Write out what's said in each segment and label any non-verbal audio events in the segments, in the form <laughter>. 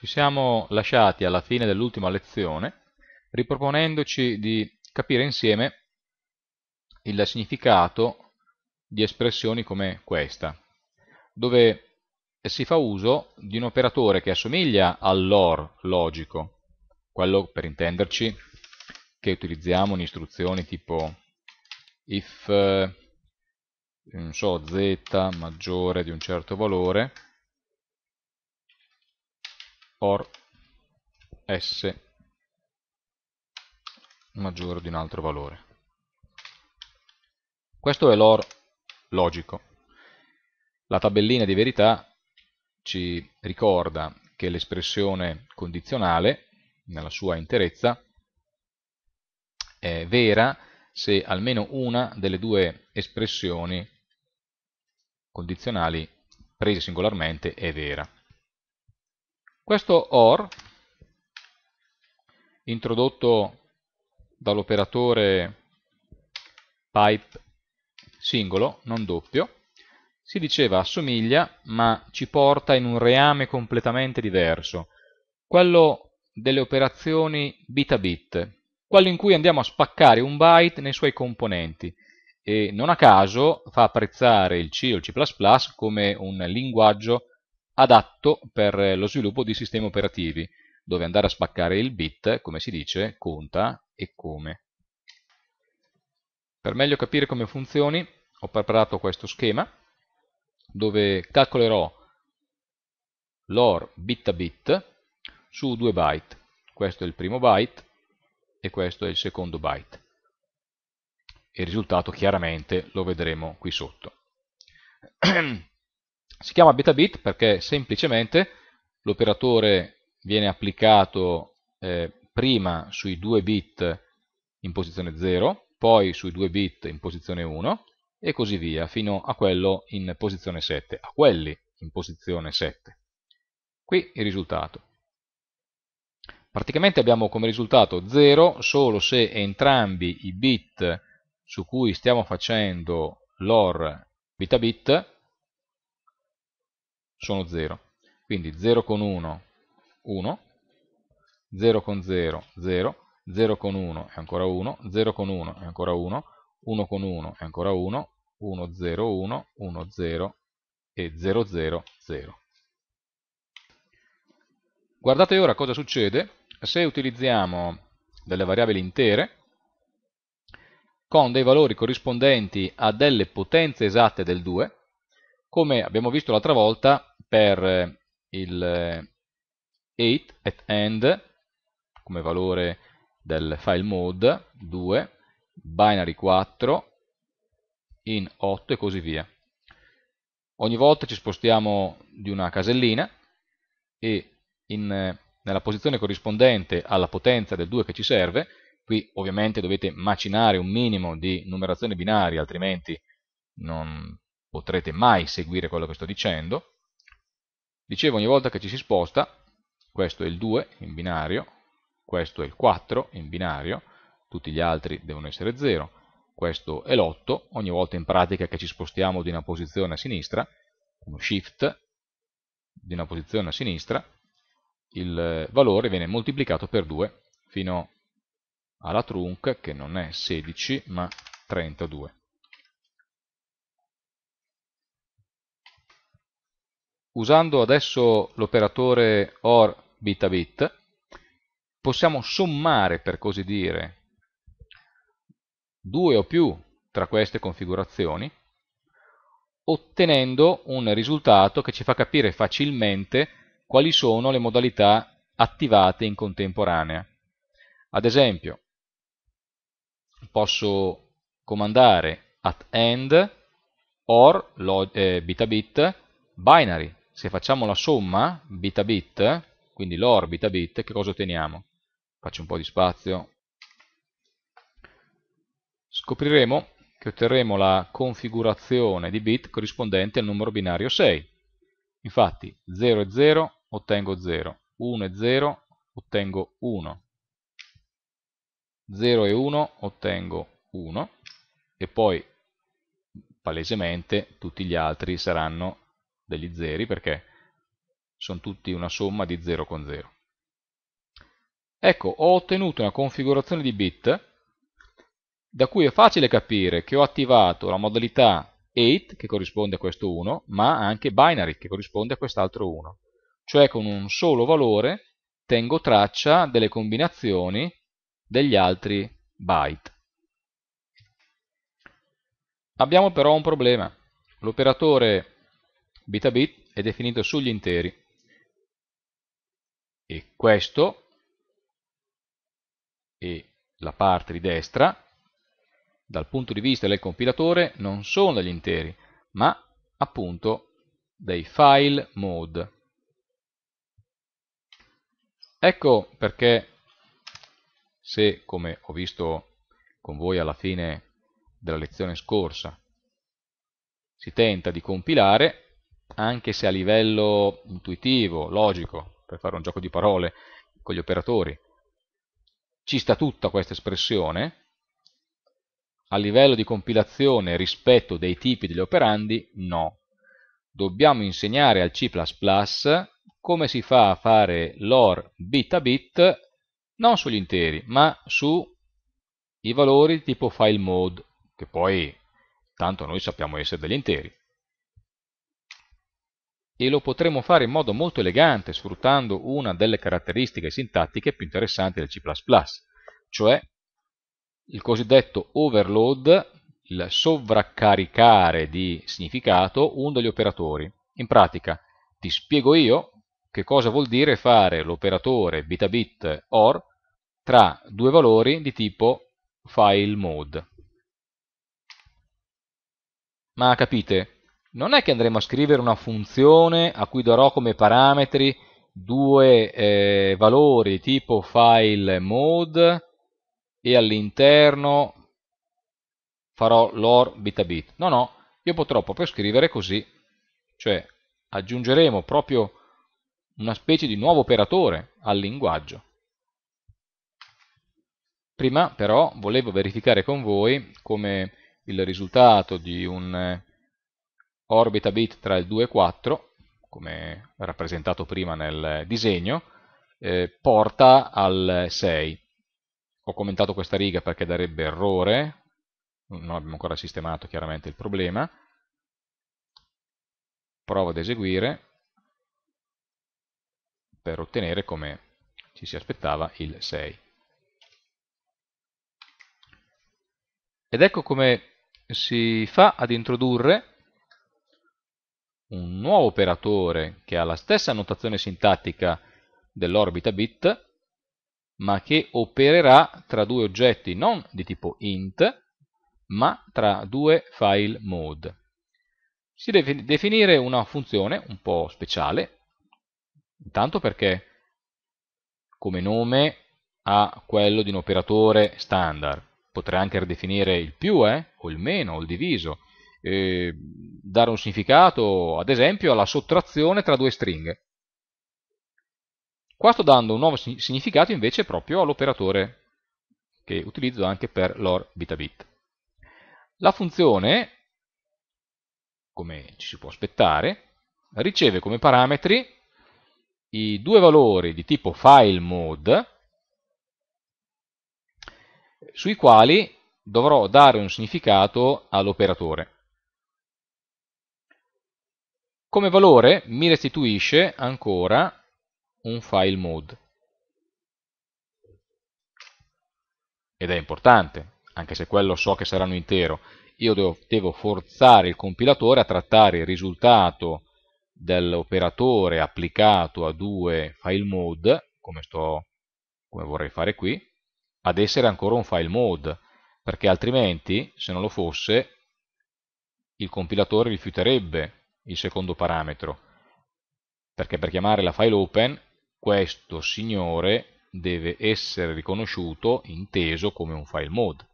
Ci siamo lasciati alla fine dell'ultima lezione riproponendoci di capire insieme il significato di espressioni come questa, dove si fa uso di un operatore che assomiglia all'OR logico, quello per intenderci che utilizziamo in istruzioni tipo if eh, non so, z maggiore di un certo valore OR S maggiore di un altro valore. Questo è l'OR logico. La tabellina di verità ci ricorda che l'espressione condizionale, nella sua interezza, è vera se almeno una delle due espressioni condizionali prese singolarmente è vera. Questo OR, introdotto dall'operatore pipe singolo, non doppio, si diceva assomiglia ma ci porta in un reame completamente diverso, quello delle operazioni bit a bit, quello in cui andiamo a spaccare un byte nei suoi componenti e non a caso fa apprezzare il C o il C++ come un linguaggio adatto per lo sviluppo di sistemi operativi, dove andare a spaccare il bit, come si dice, conta e come. Per meglio capire come funzioni, ho preparato questo schema, dove calcolerò l'OR bit a bit su due byte. Questo è il primo byte e questo è il secondo byte. Il risultato chiaramente lo vedremo qui sotto. <clears throat> Si chiama betabit perché semplicemente l'operatore viene applicato eh, prima sui 2 bit in posizione 0, poi sui 2 bit in posizione 1 e così via fino a quello in posizione 7, a quelli in posizione 7. Qui il risultato. Praticamente abbiamo come risultato 0 solo se entrambi i bit su cui stiamo facendo l'OR bit a bit sono 0. Quindi 0 con 1, 1, 0 con 0, 0, 0 con 1 è ancora 1, 0 con 1 è ancora 1, 1 con 1 è ancora 1, 1, 0, 1, 1, 0 e 0, 0, 0. Guardate ora cosa succede se utilizziamo delle variabili intere con dei valori corrispondenti a delle potenze esatte del 2, come abbiamo visto l'altra volta per eh, il 8 eh, at end come valore del file mode 2, binary 4, in 8 e così via. Ogni volta ci spostiamo di una casellina e in, eh, nella posizione corrispondente alla potenza del 2 che ci serve, qui ovviamente dovete macinare un minimo di numerazione binaria, altrimenti non potrete mai seguire quello che sto dicendo, Dicevo, ogni volta che ci si sposta, questo è il 2 in binario, questo è il 4 in binario, tutti gli altri devono essere 0, questo è l'8, ogni volta in pratica che ci spostiamo di una posizione a sinistra, uno shift di una posizione a sinistra, il valore viene moltiplicato per 2 fino alla trunk che non è 16 ma 32. usando adesso l'operatore OR bit a bit, possiamo sommare, per così dire, due o più tra queste configurazioni, ottenendo un risultato che ci fa capire facilmente quali sono le modalità attivate in contemporanea. Ad esempio, posso comandare at end or eh, bit a bit binary se facciamo la somma bit a bit, quindi l'or bit a bit, che cosa otteniamo? Faccio un po' di spazio. Scopriremo che otterremo la configurazione di bit corrispondente al numero binario 6. Infatti 0 e 0 ottengo 0, 1 e 0 ottengo 1, 0 e 1 ottengo 1 e poi palesemente tutti gli altri saranno degli zeri perché sono tutti una somma di 0 con 0. Ecco, ho ottenuto una configurazione di bit da cui è facile capire che ho attivato la modalità 8 che corrisponde a questo 1, ma anche binary che corrisponde a quest'altro 1. Cioè con un solo valore tengo traccia delle combinazioni degli altri byte. Abbiamo però un problema. L'operatore bit a bit è definito sugli interi e questo e la parte di destra dal punto di vista del compilatore non sono degli interi ma appunto dei file mode ecco perché se come ho visto con voi alla fine della lezione scorsa si tenta di compilare anche se a livello intuitivo, logico, per fare un gioco di parole con gli operatori, ci sta tutta questa espressione, a livello di compilazione rispetto dei tipi degli operandi, no. Dobbiamo insegnare al C++ come si fa a fare l'OR bit a bit, non sugli interi, ma sui valori tipo file mode, che poi tanto noi sappiamo essere degli interi e lo potremo fare in modo molto elegante sfruttando una delle caratteristiche sintattiche più interessanti del C++, cioè il cosiddetto overload, il sovraccaricare di significato uno degli operatori. In pratica ti spiego io che cosa vuol dire fare l'operatore bit a bit OR tra due valori di tipo file mode. Ma capite, non è che andremo a scrivere una funzione a cui darò come parametri due eh, valori tipo file mode e all'interno farò l'or bit a bit. No, no, io potrò proprio scrivere così, cioè aggiungeremo proprio una specie di nuovo operatore al linguaggio. Prima però volevo verificare con voi come il risultato di un eh, orbita bit tra il 2 e il 4, come rappresentato prima nel disegno, eh, porta al 6. Ho commentato questa riga perché darebbe errore, non abbiamo ancora sistemato chiaramente il problema. Provo ad eseguire per ottenere, come ci si aspettava, il 6. Ed ecco come si fa ad introdurre un nuovo operatore che ha la stessa notazione sintattica dell'orbita bit, ma che opererà tra due oggetti non di tipo int, ma tra due file mode. Si deve definire una funzione un po' speciale, intanto perché come nome ha quello di un operatore standard, potrà anche ridefinire il più eh, o il meno o il diviso, eh, dare un significato, ad esempio, alla sottrazione tra due stringhe. Qua sto dando un nuovo significato invece proprio all'operatore che utilizzo anche per l'or bit a bit. La funzione, come ci si può aspettare, riceve come parametri i due valori di tipo file mode sui quali dovrò dare un significato all'operatore. Come valore mi restituisce ancora un file mode. Ed è importante, anche se quello so che sarà un intero. Io devo, devo forzare il compilatore a trattare il risultato dell'operatore applicato a due file mode, come, sto, come vorrei fare qui, ad essere ancora un file mode, perché altrimenti, se non lo fosse, il compilatore rifiuterebbe il secondo parametro, perché per chiamare la file open questo signore deve essere riconosciuto, inteso come un file mode.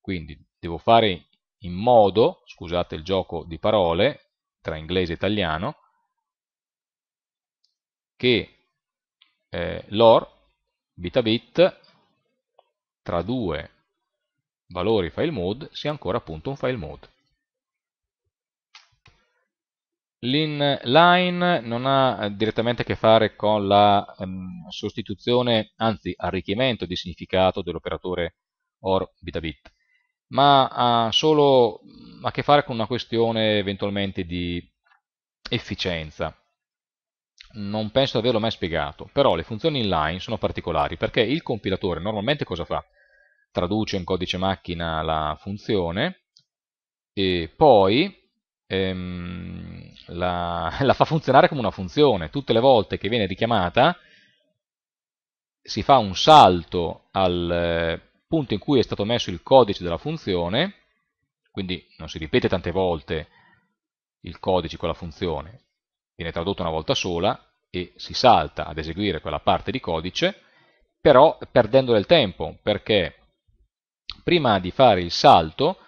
Quindi devo fare in modo, scusate il gioco di parole tra inglese e italiano, che eh, l'OR bit a bit tra due valori file mode sia ancora appunto un file mode. L'inline non ha eh, direttamente a che fare con la um, sostituzione, anzi arricchimento di significato dell'operatore OR bit a bit, ma ha solo a che fare con una questione eventualmente di efficienza. Non penso di averlo mai spiegato, però le funzioni inline sono particolari perché il compilatore normalmente cosa fa? Traduce in codice macchina la funzione e poi ehm, la, <laughs> la fa funzionare come una funzione, tutte le volte che viene richiamata si fa un salto al eh, punto in cui è stato messo il codice della funzione, quindi non si ripete tante volte il codice con la funzione, viene tradotto una volta sola e si salta ad eseguire quella parte di codice, però perdendo del tempo, perché prima di fare il salto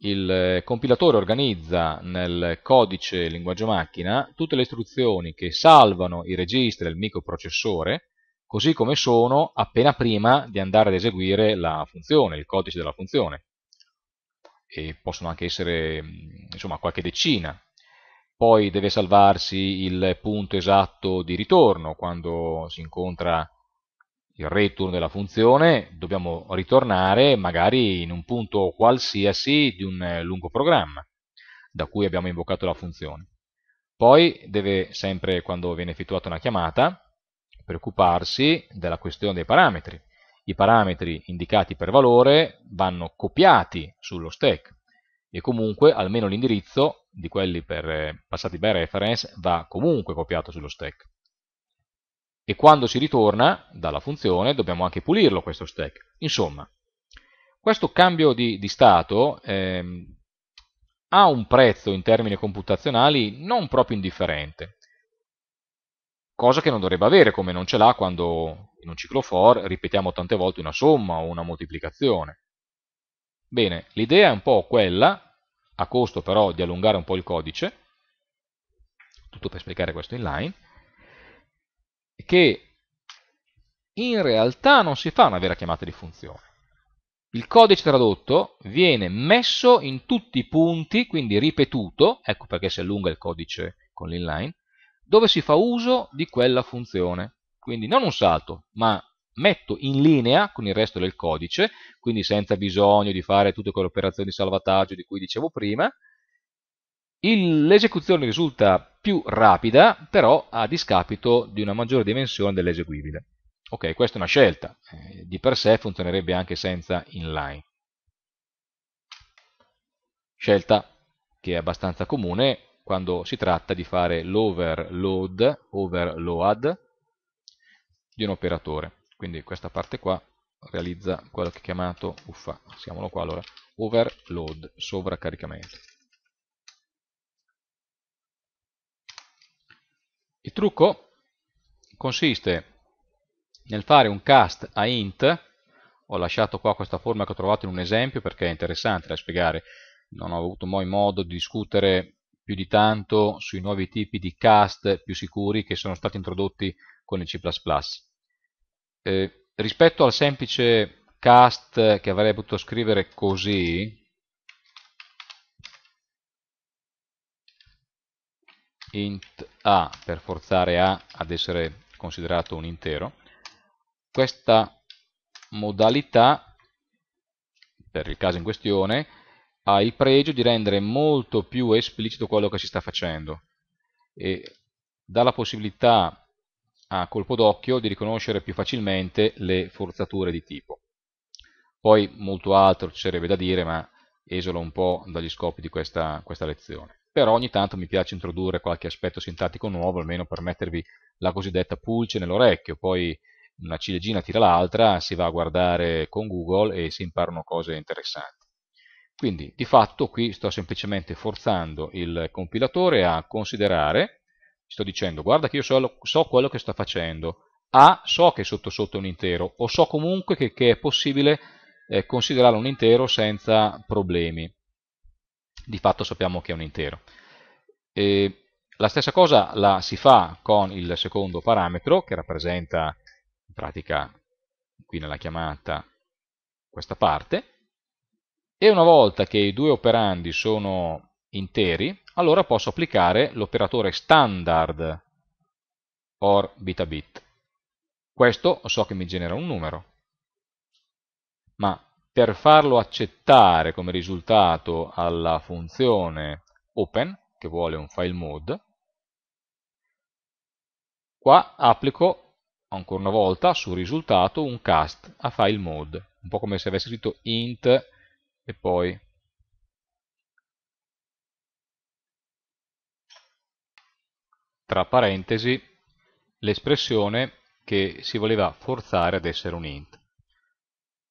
il eh, compilatore organizza nel codice linguaggio macchina tutte le istruzioni che salvano i registri del microprocessore così come sono appena prima di andare ad eseguire la funzione, il codice della funzione e possono anche essere mm, insomma qualche decina poi deve salvarsi il punto esatto di ritorno quando si incontra il return della funzione, dobbiamo ritornare magari in un punto qualsiasi di un eh, lungo programma da cui abbiamo invocato la funzione. Poi deve sempre, quando viene effettuata una chiamata, preoccuparsi della questione dei parametri. I parametri indicati per valore vanno copiati sullo stack e comunque almeno l'indirizzo di quelli per, eh, passati by reference va comunque copiato sullo stack e quando si ritorna dalla funzione dobbiamo anche pulirlo questo stack. Insomma, questo cambio di, di stato eh, ha un prezzo in termini computazionali non proprio indifferente, cosa che non dovrebbe avere come non ce l'ha quando in un ciclo for ripetiamo tante volte una somma o una moltiplicazione. Bene, l'idea è un po' quella, a costo però di allungare un po' il codice, tutto per spiegare questo inline, che in realtà non si fa una vera chiamata di funzione. Il codice tradotto viene messo in tutti i punti, quindi ripetuto, ecco perché si allunga il codice con l'inline, dove si fa uso di quella funzione. Quindi non un salto, ma metto in linea con il resto del codice, quindi senza bisogno di fare tutte quelle operazioni di salvataggio di cui dicevo prima, l'esecuzione risulta più rapida, però a discapito di una maggiore dimensione dell'eseguibile. Ok, questa è una scelta, eh, di per sé funzionerebbe anche senza inline. Scelta che è abbastanza comune quando si tratta di fare l'overload, overload di un operatore. Quindi questa parte qua realizza quello che è chiamato, uffa, siamolo qua allora, overload, sovraccaricamento. Il trucco consiste nel fare un cast a int, ho lasciato qua questa forma che ho trovato in un esempio perché è interessante da spiegare, non ho avuto mai modo di discutere più di tanto sui nuovi tipi di cast più sicuri che sono stati introdotti con il C++. Eh, rispetto al semplice cast che avrei potuto scrivere così, int a per forzare a ad essere considerato un intero. Questa modalità, per il caso in questione, ha il pregio di rendere molto più esplicito quello che si sta facendo e dà la possibilità a colpo d'occhio di riconoscere più facilmente le forzature di tipo. Poi molto altro ci sarebbe da dire, ma esolo un po' dagli scopi di questa, questa lezione però ogni tanto mi piace introdurre qualche aspetto sintattico nuovo, almeno per mettervi la cosiddetta pulce nell'orecchio, poi una ciliegina tira l'altra, si va a guardare con Google e si imparano cose interessanti. Quindi di fatto qui sto semplicemente forzando il compilatore a considerare, sto dicendo guarda che io so, so quello che sto facendo, A so che è sotto sotto un intero o so comunque che, che è possibile eh, considerare un intero senza problemi di fatto sappiamo che è un intero. E la stessa cosa la si fa con il secondo parametro che rappresenta in pratica qui nella chiamata questa parte e una volta che i due operandi sono interi allora posso applicare l'operatore standard or bit a bit. Questo so che mi genera un numero ma per farlo accettare come risultato alla funzione open, che vuole un file mode, qua applico ancora una volta sul risultato un cast a file mode, un po' come se avessi scritto int e poi tra parentesi l'espressione che si voleva forzare ad essere un int.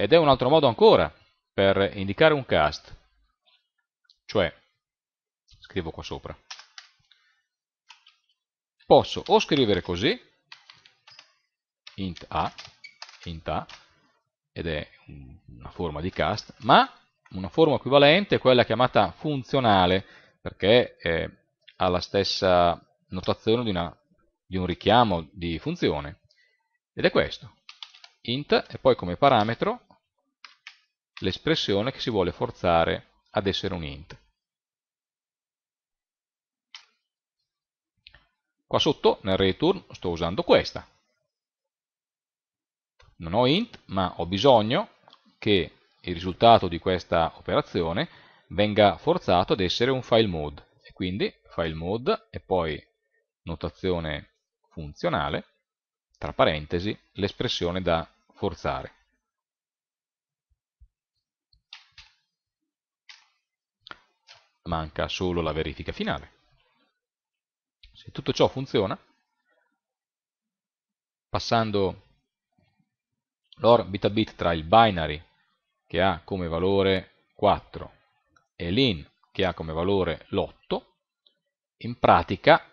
Ed è un altro modo ancora per indicare un cast, cioè, scrivo qua sopra, posso o scrivere così, int a, int a, ed è una forma di cast, ma una forma equivalente è quella chiamata funzionale, perché eh, ha la stessa notazione di, una, di, un richiamo di funzione, ed è questo, int, e poi come parametro l'espressione che si vuole forzare ad essere un int. Qua sotto nel return sto usando questa. Non ho int, ma ho bisogno che il risultato di questa operazione venga forzato ad essere un file mode. E quindi file mode e poi notazione funzionale, tra parentesi, l'espressione da forzare. manca solo la verifica finale. Se tutto ciò funziona, passando l'OR bit a bit tra il binary che ha come valore 4 e l'in che ha come valore l'8, in pratica,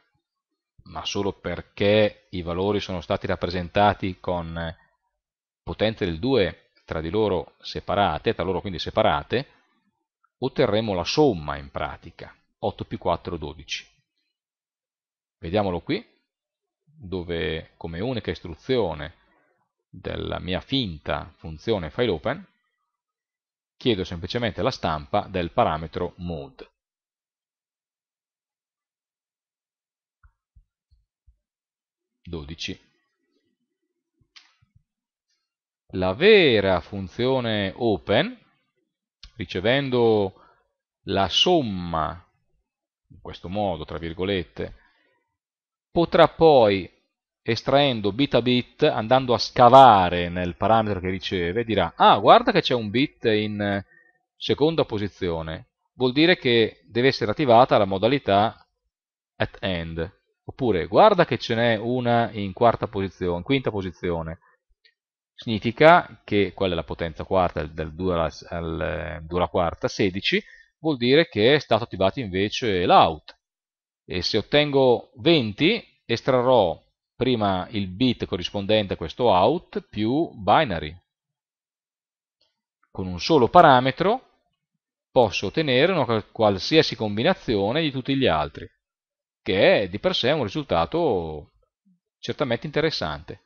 ma solo perché i valori sono stati rappresentati con potenze del 2 tra di loro separate, tra loro quindi separate, otterremo la somma in pratica, 8 più 4, 12. Vediamolo qui, dove come unica istruzione della mia finta funzione fileopen chiedo semplicemente la stampa del parametro mode. La vera funzione open ricevendo la somma, in questo modo, tra virgolette, potrà poi, estraendo bit a bit, andando a scavare nel parametro che riceve, dirà, ah, guarda che c'è un bit in seconda posizione, vuol dire che deve essere attivata la modalità at end, oppure guarda che ce n'è una in quarta posizione, quinta posizione, Significa che quella è la potenza quarta, dal 2 alla, al 2 eh, alla quarta, 16, vuol dire che è stato attivato invece l'out. E se ottengo 20, estrarrò prima il bit corrispondente a questo out più binary. Con un solo parametro posso ottenere una qualsiasi combinazione di tutti gli altri, che è di per sé un risultato certamente interessante.